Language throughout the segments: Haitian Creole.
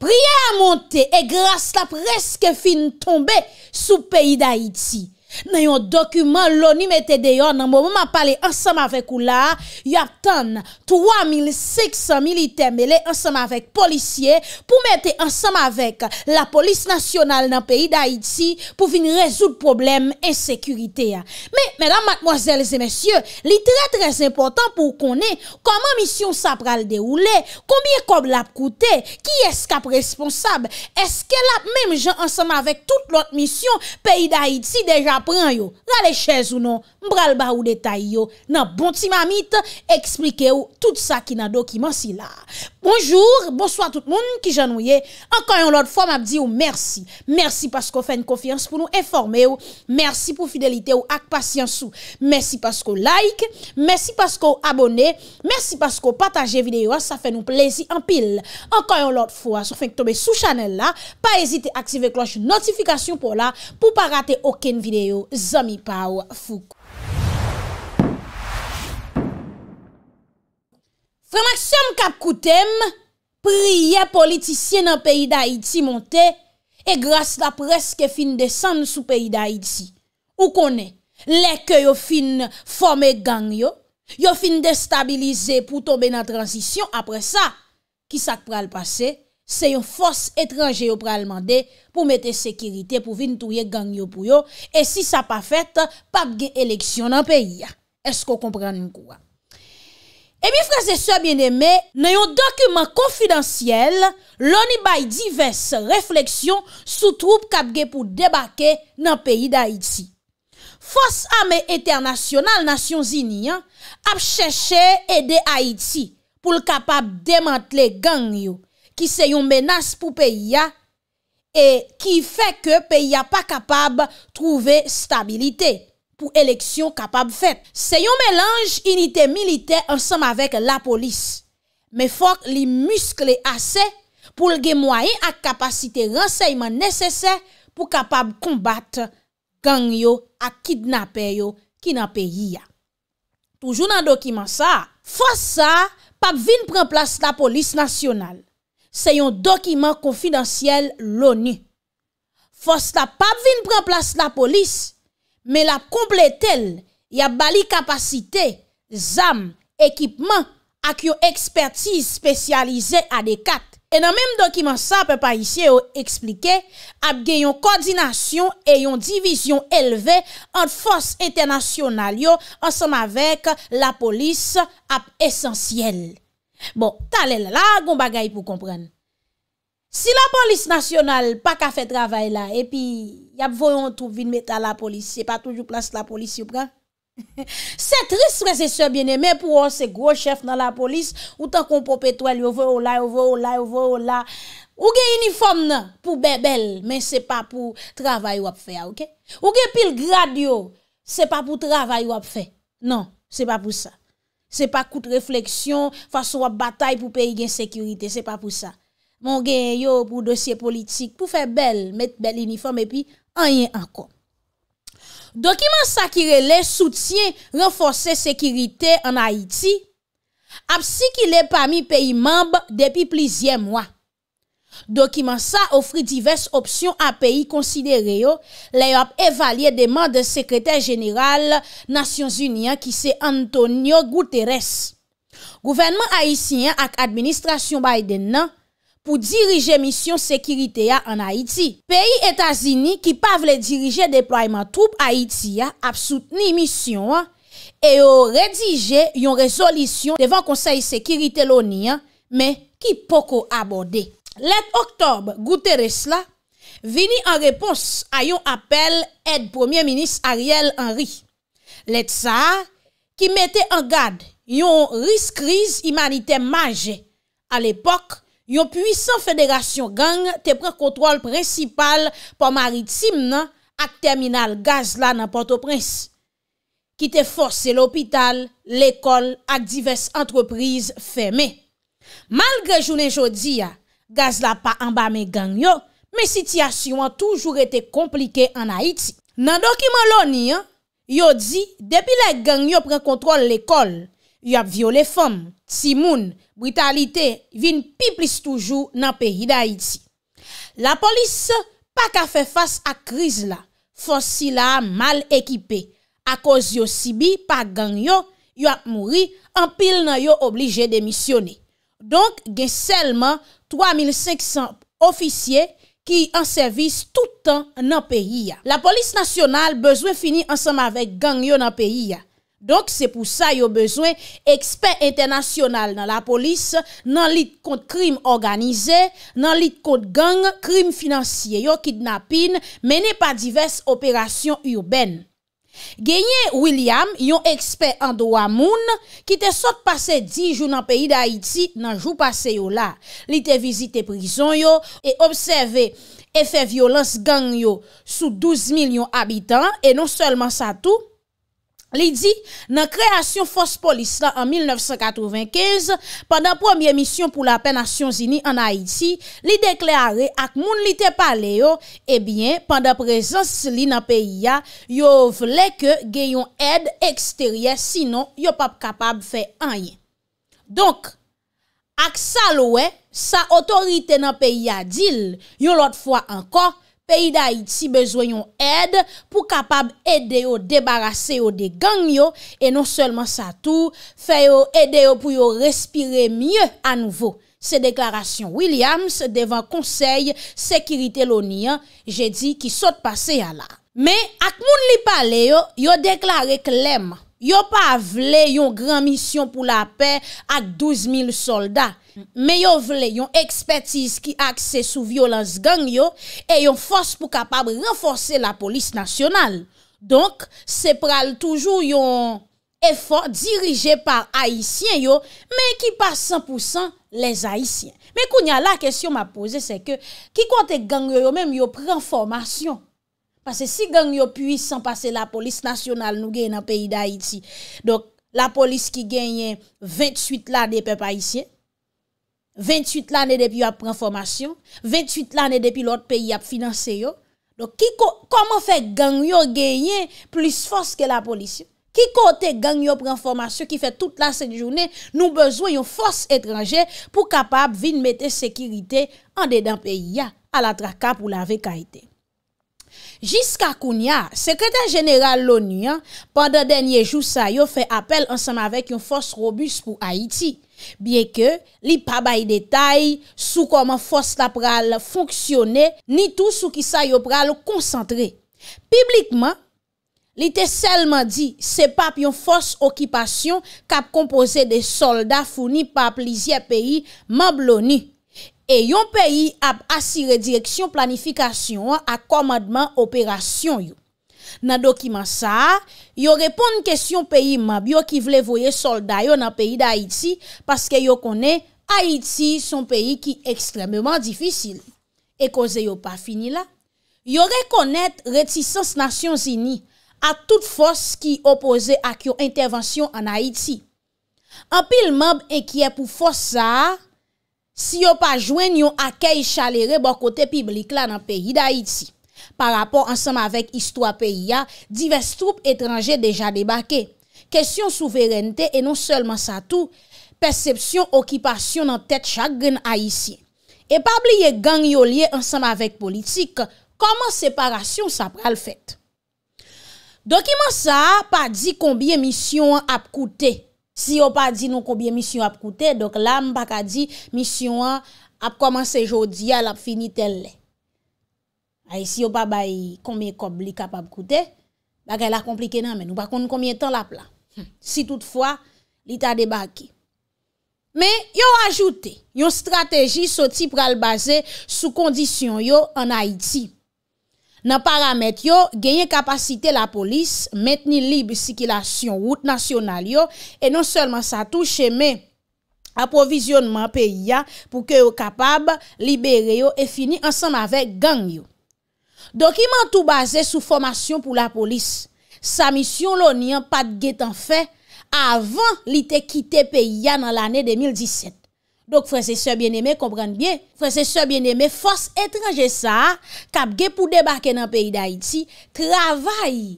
Priye a monte e gras la preske fin tombe sou peyi da iti. nan yon dokumen louni mette deyon nan mou mou ma pale ansam avek ou la yon ton 3600 militer mele ansam avek policye pou mette ansam avek la polis nasyonal nan peyi da iti pou vin rezout probleme ensekurite men, menam, matmozèl, zemesye li tre trez important pou konen koman misyon sa pral de ou le koumye kob lap koute ki eskap responsab eske lap menm jan ansam avek tout lot misyon peyi da iti deja pran yo, la le chèz ou non, mbral ba ou detay yo, nan bon ti mamit, eksplike ou tout sa ki nan dokimansi la. Bonjour, bonsoit tout moun ki jan ou ye, ankan yon lot fwa mab di ou mersi, mersi pasko fèn konfians pou nou informe ou, mersi pou fidelite ou ak pasyans ou, mersi pasko like, mersi pasko abone, mersi pasko pataje videyo, sa fè nou plezi an pil. Ankan yon lot fwa, sou fèn k tombe sou chanel la, pa ezite aktive kloche notifikasyon pou la, pou pa rate okèn videyo. Fremaksyon kap koutem, priye politisyen nan peyi da iti monte, e gras la preske fin desan sou peyi da iti. Ou konen, lek yo fin fome gang yo, yo fin destabilize pou tobe nan transisyon apre sa, ki sak pral pase? Se yon fos etranje yo pralman de pou mette sekirite pou vin touye gang yo pou yo. E si sa pa fet, pape ge eleksyon nan peyi. Esko kompran mkwa? E mi frase se bieneme, nan yon dokumen konfidentiel, loni bay diverse refleksyon sou troupe kape ge pou debake nan peyi da Haiti. Fos ame eternasyonal, nasyon zinian, ap cheshe ede Haiti pou l kapap demantle gang yo. ki se yon menas pou peyi ya, e ki fe ke peyi ya pa kapab trouve stabilite pou eleksyon kapab fet. Se yon melange inite milite ansam avek la polis, me fok li muskle ase pou lge mwaye ak kapasite renseyman neseyse pou kapab kombat gang yo ak kidnapè yo ki nan peyi ya. Toujou nan dokiman sa, fos sa, pap vin pren plas la polis nasyonal, Se yon dokiman konfidansyel l'ONU. Fos la pa vin pren plas la polis, me la kompletel, ya bali kapasite, zam, ekipman, ak yo ekspertise spesyalize adekat. E nan menm dokiman sa, pe pa isye yo eksplike, ap ge yon koordinasyon e yon divisyon elve an fos internasyonal yo ansanm avek la polis ap esansyel. Bon, ta lè lè, la goun bagay pou kompren. Si la polis nasyonal pa ka fè travay la, epi, yap voyon troupe vin metta la polis, se pa toujou plas la polis yopre. Se trist resesyon bine, men pou ou se gwo chef nan la polis, ou tan kon pou petweli, ouve ou la, ouve ou la, ouve ou la. Ou gen uniform nan pou bebel, men se pa pou travay wap fè, ok? Ou gen pil grad yo, se pa pou travay wap fè. Non, se pa pou sa. Se pa koute refleksyon, fason wap batay pou peyi gen sekurite, se pa pou sa. Mon gen yo pou dosye politik, pou fe bel, met bel uniforme, epi an yen anko. Dokiment sakire le soutien renfose sekurite an Haiti, ap si ki le pa mi peyi mamb depi plizye mwa. Dokyman sa ofri divers opsyon an peyi konsidere yo le yo ap evalye deman de sekretèr jeneral Nasyons Union ki se Antonio Guterres. Gouvenman Haitien ak administrasyon Biden nan pou dirije misyon sekirite ya an Haiti. Peyi Etasini ki pavle dirije depoyman troupe Haiti ya ap soutni misyon e yo redije yon rezolisyon devan konsey sekirite loni ya men ki poko abode. Lette oktob, goutè res la, vini an repons a yon apel et premier-ministre Ariel Henry. Lette sa, ki mette an gad, yon risk-kriz imanite maje. A l'epok, yon puisan federation gang te prek kontrol prensipal pa maritim nan ak terminal gaz la nan Port-au-Prince. Ki te force l'opital, l'ekol, ak divers entreprise feme. Malgre jounen jodi ya, Gaz la pa ambame gangyo, men sityasyon an toujou rete komplike an Haiti. Nan dokiman loni an, yo di, depi la gangyo pren kontrol l'ekol, yo ap viole fom, timoun, britalite, vin pi plis toujou nan pehi d'Haiti. La polis, pa ka fe fas ak kriz la, fonsi la mal ekipe, ak oz yo sibi, pa gangyo, yo ap mouri, an pil nan yo oblije demisyone. Donk gen selman, 3500 ofisye ki an servis toutan nan peyi ya. La polis nasyonal bezwen fini ansanm avek gang yo nan peyi ya. Dok se pou sa yo bezwen ekspert internasyonal nan la polis nan lit kont krim organize, nan lit kont gang krim finansye yo kidnapin menen pa divers operasyon yoben. Genye William, yon ekspert Andoua Moun, ki te sot pase di jou nan peyi da Haiti nan jou pase yo la, li te vizite prison yo, e obseve efek violans gang yo sou 12 milyon abitan, e non selman sa tou. Li di, nan kreasyon fos polis la an 1995, pandan pwemye misyon pou la penasyon zini an Haiti, li deklerare ak moun li te pale yo, ebyen, pandan prezans li nan peyi ya, yo vle ke geyon ed eksterye, sino yo pap kapab fe anye. Donk, ak sa loue, sa otorite nan peyi ya dil, yo lot fwa ankon, peyi da iti bezwenyon ed pou kapab ede yo debarase yo de gang yo, e non selman sa tou, feyo ede yo pou yo respire mye anouve. Se deklarasyon Williams devan konsey sekirite loni, je di ki sot pase ya la. Me ak moun li pale yo, yo deklare klem. Yo pa vle yon gran misyon pou la pe ak 12.000 soldat. Me yo vle yon ekspertise ki akse sou violans gang yo e yon fos pou kapab renforse la polis nasyonal. Donk se pral toujou yon efor dirije par haisyen yo me ki pa 100% les haisyen. Me kounya la kesyon ma pose se ke ki konte gang yo yo menm yo pren formasyon. se si gangyo pwis anpase la polis nasyonal nou gen nan peyi da iti la polis ki genyen 28 la de pe pa iti 28 la ne depi ap renformasyon 28 la ne depi lout peyi ap finanseyon kiko, koman fe gangyo genyen plis fos ke la polis kiko te gangyo prenformasyon ki fe tout la se di jounen nou bezwen yon fos etranje pou kapap vin mette sekirite an de dan peyi ya ala traka pou la ve ka iti Jiska Kounia, sekretèr jeneral l'ONU, pandan denye jou sa yo fè apel ansan avèk yon fòs robus pou Haiti, bie ke li pa bay detay sou koman fòs la pral fonksyonè, ni tou sou ki sa yo pral konsantre. Piblikman, li te selman di se pap yon fòs okipasyon kap kompose de soldat founi pap li zye peyi mab l'ONU. E yon peyi ap asire direksyon planifikasyon ak komadman operasyon yo. Nan dokiman sa, yo repon n kesyon peyi mab yo ki vle voye solda yo nan peyi da Haiti paske yo kone Haiti son peyi ki ekstrememan difisil. E koze yo pa fini la? Yo rekonet retisans nasyon zini a tout fos ki opose ak yon intervensyon an Haiti. An pil mab e ki e pou fos sa a, Si yo pa jwen yon akei chalere bo kote piblik la nan peyi da iti. Par rapport ansam avek istwa peyi ya, divest troupe etranje deja debake. Kesyon souverente e non selman sa tou, persepsyon okipasyon nan tet chagren a iti. E pa bliye gang yon liye ansam avek politik, koman separasyon sa pral fèt? Dokiman sa pa di kombye misyon ap koutey. Si yo pa di nou koubyen misyon ap koute, dok la m baka di misyon an ap komanse jodi al ap fini tel le. Ay, si yo pa bayi koumyen kop li kap ap koute, baka la komplike nan men, nou bakon koumyen ton la plan. Hmm. Si toutfwa, li ta debake. Men, yo ajoute, yo strategi soti pral base sou kondisyon yo an Haiti. Nan paramet yo, genye kapasite la polis, metni li bisikilasyon wout nasyonal yo, e non selman sa touche me aprovizyonman pe ya pou ke yo kapab libere yo e fini ansanm avek gang yo. Dokumentou baze sou formasyon pou la polis, sa misyon lo ni an pat getan fe avan li te kite pe ya nan lane 2017. Donk fwese se byen eme, komprende bye? Fwese se byen eme, fwese etranje sa, kap ge pou debarke nan peyi da iti, travay!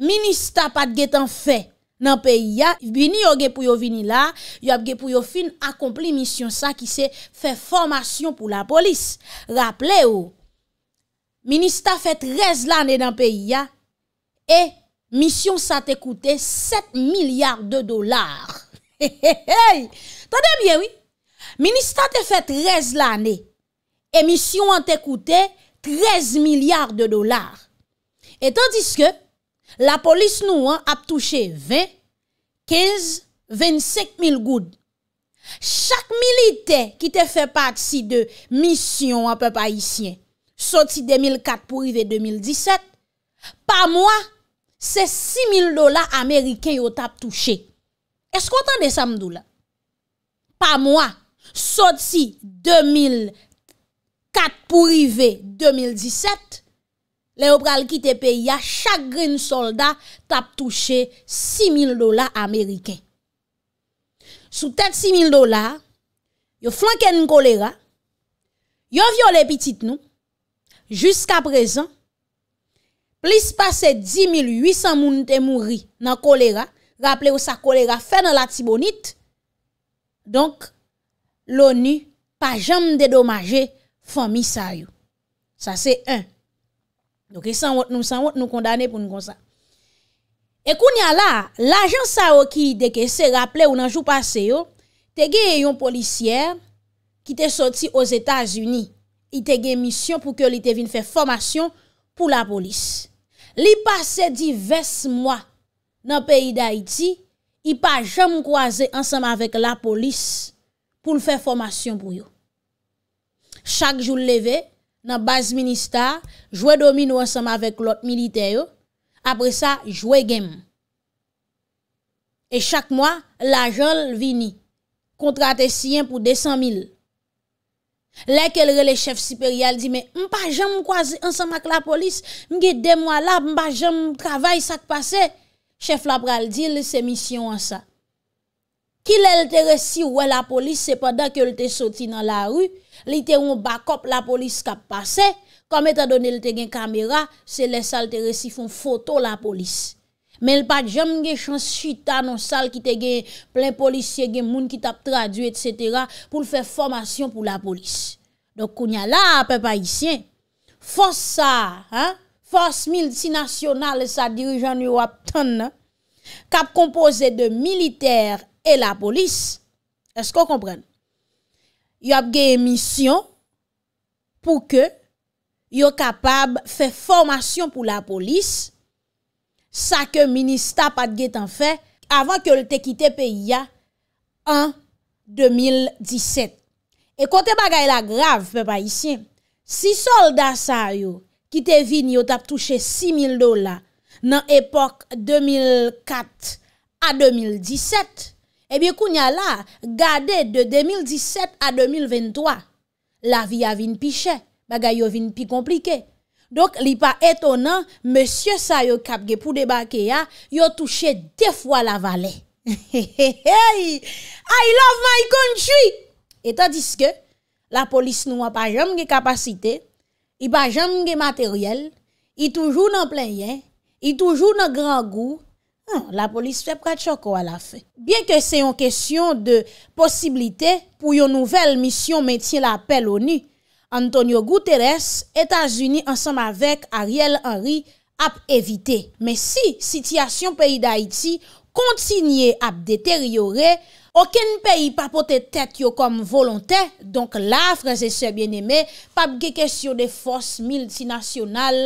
Ministap at ge tan fe nan peyi ya, bini yo ge pou yo vini la, yo ge pou yo fin akompli mission sa, ki se fe formasyon pou la polis. Raple yo, ministap fet rez lan e nan peyi ya, e, mission sa te koute 7 milyard de dolar. He he he! Sade bien, oui. Ministat te fè 13 l'année. Et mission an te koute 13 milliard de dolar. Et tandis que la polis nou an ap touche 20, 15, 25 mil goud. Chak milité ki te fè pati si de mission an pe païsien. Soti 2004 pou yve 2017. Pa mwa, se 6 mil dolar amerikè yo tap touche. Est-ce qu'on tende sa mdou la? Mwa sot si 2004 pou rive 2017 Lè ou pral ki te pe ya Chak green soldat tap touche 6.000 dolar Amerike Sou tet 6.000 dolar Yo flanke nan kolera Yo vyo le pitit nou Juska prezan Plis pase 10.800 moun te mouri nan kolera Raple ou sa kolera fè nan lati bonit Donk, l'ONU pa jam dedomaje fomi sa yo. Sa se 1. Donk e san wot nou kondane pou nou konsa. E koun ya la, l'agen sa yo ki deke se rapple ou nan jou pase yo, tege yon polisiyer ki te soti os Etats-Unis. I tege misyon pou ke li te vin fè fomasyon pou la polis. Li pase divers mwa nan peyi d'Haïti, i pa jam kwaze ansama vek la polis pou l fè formasyon pou yo. Chak joul leve, nan baz ministar, jwe domino ansama vek lot militeyo, apre sa jwe gem. E chak mwa, la jol vini, kontrate siyen pou 200 mil. Lè ke lre le chef siperyal di me, mpa jam kwaze ansama vek la polis, mge demwa la, mpa jam travay sak pasey, Cheflap ral di lese misyon an sa. Ki lè lte resi wè la polis se padan ke lte soti nan la ru, li te wou bakop la polis kap pase, komè ta donè lte gen kamera, se lè sa lte resi foun foto la polis. Mè l'pad jom gen chansuita nan sal ki te gen plen polis, se gen moun ki tap tradu et cetera, pou l'fè fòmasyon pou la polis. Dok koun ya la apè pa isyen. Fòs sa, an? fos miltinasyonal sa dirijan yo aptan nan, kap kompoze de militer e la polis, esko kompren? Yo ap gey misyon, pou ke yo kapab fe formasyon pou la polis, sa ke ministap at gey tan fe, avan ke l te kite pe ya an 2017. E kote bagay la grav pe pa isyen, si soldat sa yo, ki te vin yo tap touche 6.000 dola nan epok 2004 a 2017. Ebyo kou nya la, gade de 2017 a 2023, la vi a vin piche, baga yo vin pi komplike. Dok li pa etonan, monsye sa yo kapge pou debake ya, yo touche defwa la vale. I love my country! Etadiske, la polis nou apajam ge kapasite, I pa janm gen materyel, i toujou nan plen yen, i toujou nan gran gou, la polis fe prat choko ala fe. Bien ke se yon kesyon de posibilite pou yon nouvel misyon metye la apel ou ni, Antonio Guterres, Etats-Unis, ansam avek Ariel Henry ap evite. Me si sityasyon peyi d'Haïti kontinye ap deteriore, Aken peyi pa pote tet yo kom volontè, donk la, franze se bien eme, pap ge kesyon de fos miltinasyonal,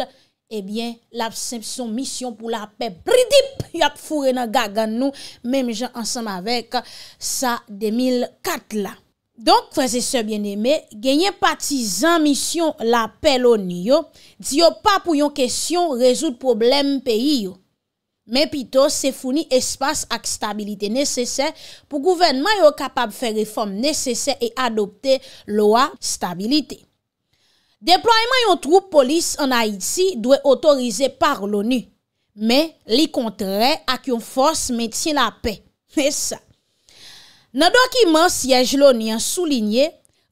ebyen, la semsyon misyon pou la pey pridip, yak fure nan gagan nou, mem jan ansam avek sa 2004 la. Donk, franze se bien eme, genye patizan misyon la pey loni yo, diyo pa pou yon kesyon rezout problem peyi yo. men pito se founi espas ak stabilite nesesè pou gouvenman yo kapab fè reform nesesè e adopte loa stabilite. Deployman yon trou polis an Haïti dwe otorize par l'ONU, men li kontre ak yon fòs metin la pè. Mè sa. Nan dokiman sièj l'ONU yon soulinye,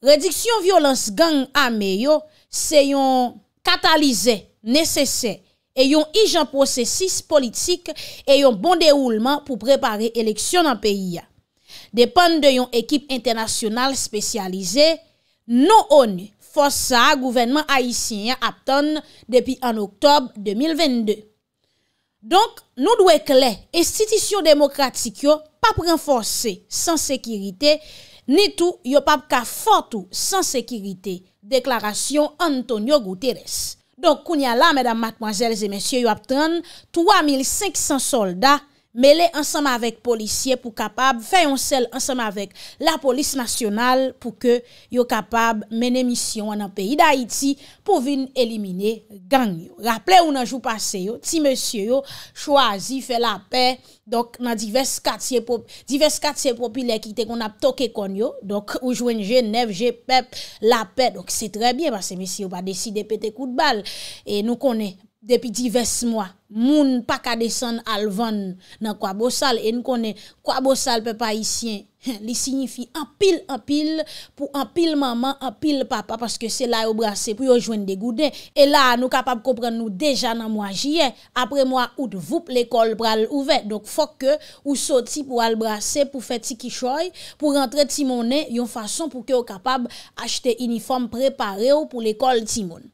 rediksyon violans gang ame yo se yon katalize nesesè e yon ijan prosesis politik e yon bon deroulement pou prepare eleksyon nan peyi ya. Depan de yon ekip internasyonal spesyalize, nou ou ni fosa gouvenman haisyen ya aptan depi an oktob 2022. Donk nou dwe kle estitisyon demokratik yo pap renfose san sekirite, ni tou yo pap ka fotou san sekirite, deklarasyon Antonio Guterres. Donk kounya la, madame, mademoiselles et messieurs, yo apten 3500 soldats Mele ansam avek polisye pou kapab, feyon sel ansam avek la polis nasyonal pou ke yo kapab mene misyon an an peyi da iti pou vin elimine gang yo. Raple ou nan jou pase yo, ti monsye yo chwazi fe la pey, donk nan divers katye popile ki te kon ap toke kon yo, donk ou jwenje, nevje, pep, la pey, donk se tre bie basse monsye yo ba deside pete kout bal, e nou konen. Depi divers mwa, moun pa ka desen alvan nan kwa bosal. E nou konen, kwa bosal pe pa isyen, li signifi anpil anpil pou anpil maman, anpil papa. Paske se la yo brase pou yo jwen degouden. E la nou kapab kopren nou deja nan mwa jyen, apre mwa ou te voup l'ekol pral ouve. Donk fok ke ou soti pou albrase pou feti ki choy, pou rentre ti mounen yon fason pou ke yo kapab achete uniforme prepare ou pou l'ekol ti mounen.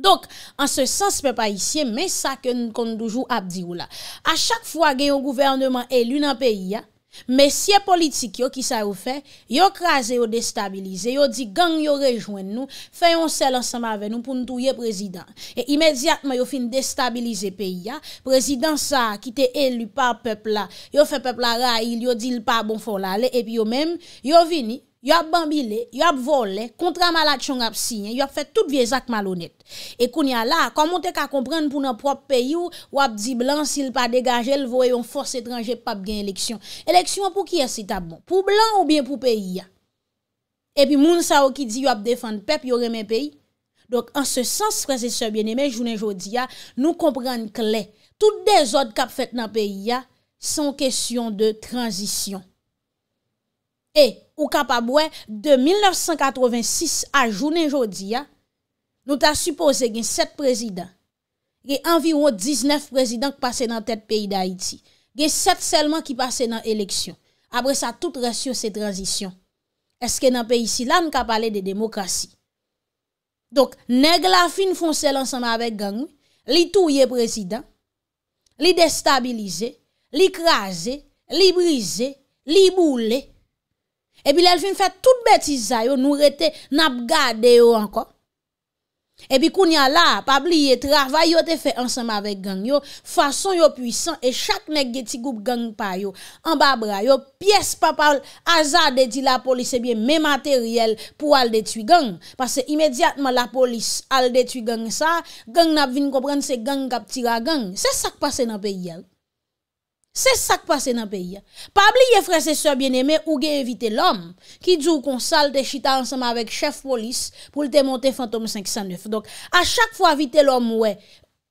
Donk, an se sens pe pa isye, men sa ke nou kondoujou ap di ou la. A chak fwa gen yon gouvernement elu nan peyi ya, men siye politik yo ki sa ou fe, yo kraze yo destabilize, yo di gang yo rejoen nou, feyon sel ansama ve nou pou nou touye prezident. E imediatman yo fin destabilize peyi ya, prezident sa, ki te elu pa pepla, yo fe pepla ra il, bon yo di l pa bon fon la le, epi yo men, yo vini. Yo ap bambile, yo ap vole, kontra malat chon ap sinye, yo ap fet tout viezak malonet. E koun ya la, koman te ka komprende pou nan prop peyi ou ap di blan sil pa degaje l voye yon fos etranje pap gen eleksyon. Eleksyon pou kye se tab bon? Pou blan ou bien pou peyi ya? E pi moun sa ou ki di yo ap defan pep, yo remen peyi? Dok an se sens prese se biene men, jounen jodi ya, nou komprende kle. Tout de zot kap fet nan peyi ya, son kesyon de transisyon. E, ou kapabwe, de 1986 a jounen jodi ya, nou ta suppose gen 7 prezident. Gen environ 19 prezident ki pase nan tet peyi da Haiti. Gen 7 selman ki pase nan eleksyon. Apre sa, tout resyo se tranzisyon. Eske nan peyi si lan kapale de demokrasi. Donk, neg la fin fonsel ansama avek gang, li touye prezident, li destabilize, li kraze, li brize, li boule, Epi lèl fin fè tout bètisa yo, nou rete nap gade yo anko. Epi kounya la, pabli ye, travay yo te fè ansanm avèk gang yo, fason yo pwisan, e chak nek geti goup gang pa yo, anba bra yo, pies pa pal, azad de di la polis e bie mè materyel pou al detwi gang. Pase imediatman la polis al detwi gang sa, gang nap vin kopren se gang kap tira gang. Se sak pase nan pe yel. Se sak pase nan peyi ya. Pabli ye fre se so bieneme ou gen evite l'om ki djou konsal te chita ansama vek chef polis pou lte monte fantom 509. A chak fwa evite l'om we,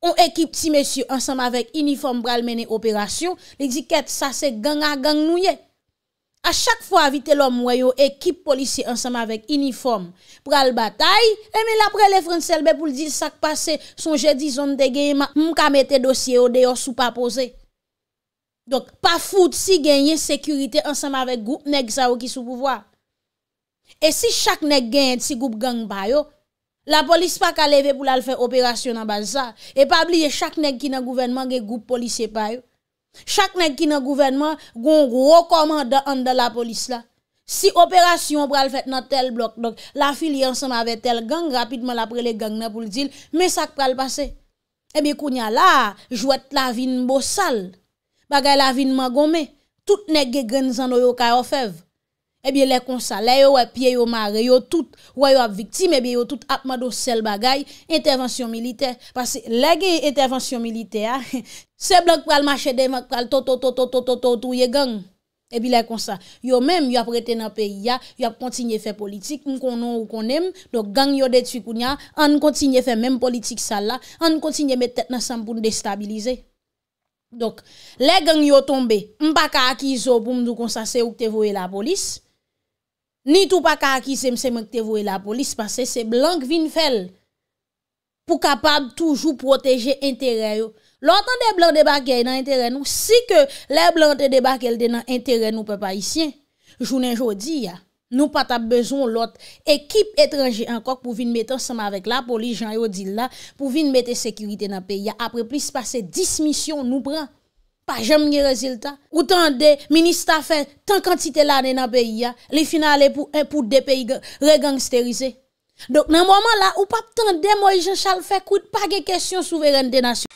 ou ekip ti mesye ansama vek uniform pral mene operasyon, l'ediket sa se ganga gang nou ye. A chak fwa evite l'om we, ou ekip polisye ansama vek uniform pral batay, e men la pre le fransel be pou l'dil sak pase son jedi zon de genye ma mkame te dosye o deyo sou pa posey. Donk, pa foute si genyen sekurite ansanm avek goup neg sa ou ki sou pouvoi. E si chak neg genyen si goup genyen bayo, la polis pa ka leve pou la l fè operasyon nan baza. E pa bliye chak neg ki nan gouvenman genye goup polisye bayo. Chak neg ki nan gouvenman gon rekomanda an de la polis la. Si operasyon pral fèt nan tel blok, donk, la fili ansanm avek tel gang rapidman la prele gang nan pou l dil, me sak pral pase. E eh mi kounya la, jwet la vin bo sal. bagay la vinman gome, tout nege gen zan ou yo ka yo fev. Ebi lè konsa, lè yo wè pye yo mare, yo tout wè yo ap viktim, ebi yo tout apma do sel bagay, intervensyon milite. Pase lè ge intervensyon milite, se blan kwa al mache demak, kwa al toto toto toto tou ye gang. Ebi lè konsa, yo mèm yo ap rete nan peyi ya, yo ap kontinye fe politik, m konon ou konem, do gang yo detu kou nya, an kontinye fe mèm politik sa la, an kontinye mè tèt nan san pou nou destabilize. Donk, le gen yo tombe, mpa ka akizo pou mdou konsase ou kte vouye la polis, ni tou pa ka akizem se mwen kte vouye la polis, pase se blanke vin fel pou kapab toujou proteje enteren yo. Lontan de blanke debakel nan enteren yo, si ke le blanke debakel de nan enteren yo pe pa isyen, jounen jodi ya. Nou pat ap bezon lot ekip etranje ankok pou vin mette ansama vek la poli jan yo di la pou vin mette sekurite nan peya. Apre plis pase 10 misyon nou pran. Pa jem nye rezultat. Ou tan de minist afer tan kantite lanen nan peya. Li final e pou de peyi regangsterize. Dok nan mwaman la ou pap tan de moi jen chal fekwit pa ge kesyon souveren de nasyon.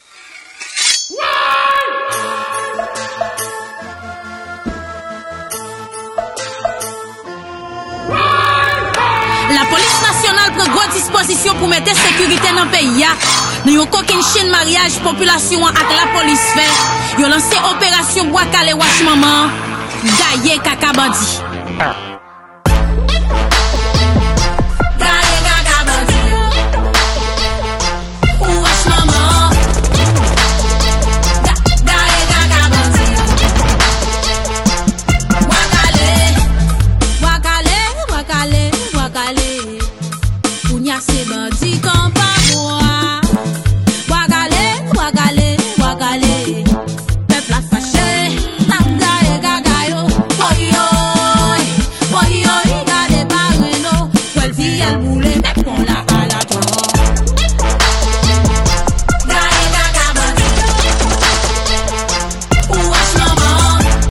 prend grande disposition pour mettre sécurité dans le pays. Nous avons coquin de mariage, population avec la police fait. Nous avons lancé opération Bois cale Wash Maman. Gaillé Kakabandi.